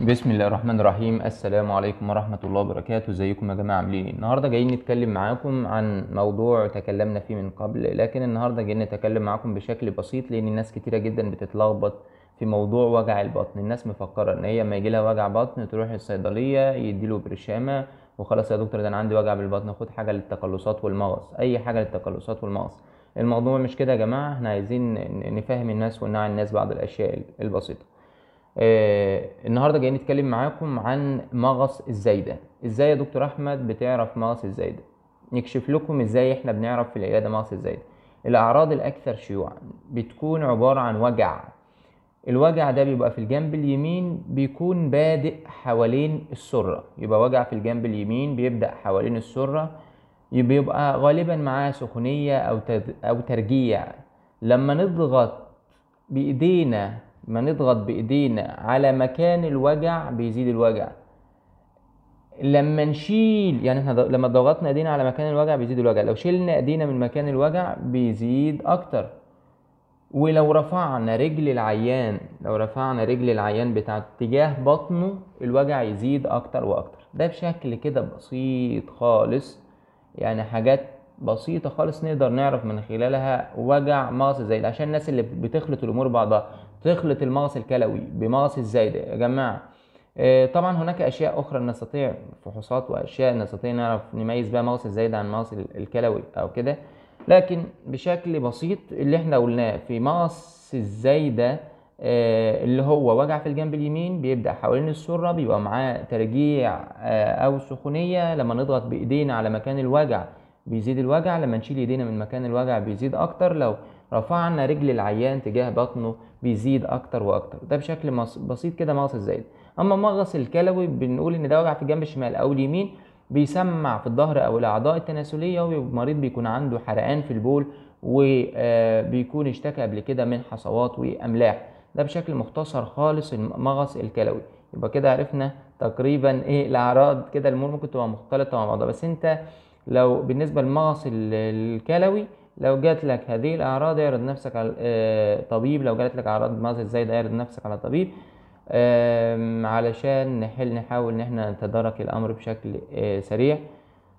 بسم الله الرحمن الرحيم السلام عليكم ورحمة الله وبركاته ازيكم يا جماعة عاملين ايه النهاردة جايين نتكلم معاكم عن موضوع تكلمنا فيه من قبل لكن النهاردة جايين نتكلم معاكم بشكل بسيط لأن الناس كتيرة جدا بتتلخبط في موضوع وجع البطن الناس مفكرة إن هي لما يجي لها وجع بطن تروح الصيدلية يديله برشامة وخلاص يا دكتور ده أنا عندي وجع بالبطن خد حاجة للتقلصات والمغص أي حاجة للتقلصات والمغص الموضوع مش كده يا جماعة احنا عايزين نفهم الناس ونعي الناس بعض الأشياء البسيطة آه، النهارده جايين نتكلم معاكم عن مغص الزايده ازاي يا دكتور احمد بتعرف مغص الزايده نكشف لكم ازاي احنا بنعرف في العياده مغص الزايده الاعراض الاكثر شيوعا بتكون عباره عن وجع الوجع ده بيبقى في الجنب اليمين بيكون بادئ حوالين السره يبقى وجع في الجنب اليمين بيبدا حوالين السره بيبقى غالبا معاه سخونيه او او ترجيع لما نضغط بايدينا ما نضغط بايدينا على مكان الوجع بيزيد الوجع لما نشيل يعني احنا لما ضغطنا ايدينا على مكان الوجع بيزيد الوجع لو شلنا ايدينا من مكان الوجع بيزيد اكتر ولو رفعنا رجل العيان لو رفعنا رجل العيان بتاع اتجاه بطنه الوجع يزيد اكتر واكتر ده بشكل كده بسيط خالص يعني حاجات بسيطة خالص نقدر نعرف من خلالها وجع مغص زي عشان الناس اللي بتخلط الامور بعضها تخلط المغص الكلوي بمغص الزايدة يا جماعة آه، طبعا هناك اشياء اخرى نستطيع فحوصات واشياء نستطيع نعرف نميز بها مغص الزايدة عن مغص الكلوي او كده لكن بشكل بسيط اللي احنا قلناه في مغص الزايدة آه، اللي هو وجع في الجنب اليمين بيبدأ حوالين السرة بيبقى معاه ترجيع آه، أو سخونية لما نضغط بإيدينا على مكان الوجع بيزيد الوجع لما نشيل إيدينا من مكان الوجع بيزيد أكتر لو رفعنا رجل العيان تجاه بطنه بيزيد اكتر واكتر ده بشكل بسيط كده مغص الزايد اما المغص الكلوي بنقول ان ده وجع في الجنب الشمال او اليمين بيسمع في الظهر او الاعضاء التناسليه والمريض بيكون عنده حرقان في البول وبيكون آه، اشتكى قبل كده من حصوات واملاح ده بشكل مختصر خالص المغص الكلوي يبقى كده عرفنا تقريبا ايه الاعراض كده الامور ممكن تبقى مختلطه مع بعضها بس انت لو بالنسبه للمغص الكلوي لو جات لك هذه الاعراض اعرض نفسك على آه، طبيب لو جات لك اعراض مرض الزايد اعرض نفسك على طبيب علشان نحل نحاول ان احنا نتدارك الامر بشكل آه، سريع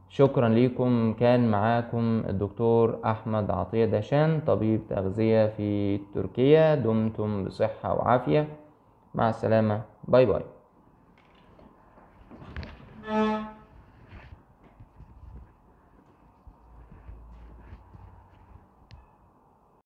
شكرا ليكم كان معاكم الدكتور احمد عطيه دشان طبيب تغذيه في تركيا دمتم بصحه وعافيه مع السلامه باي باي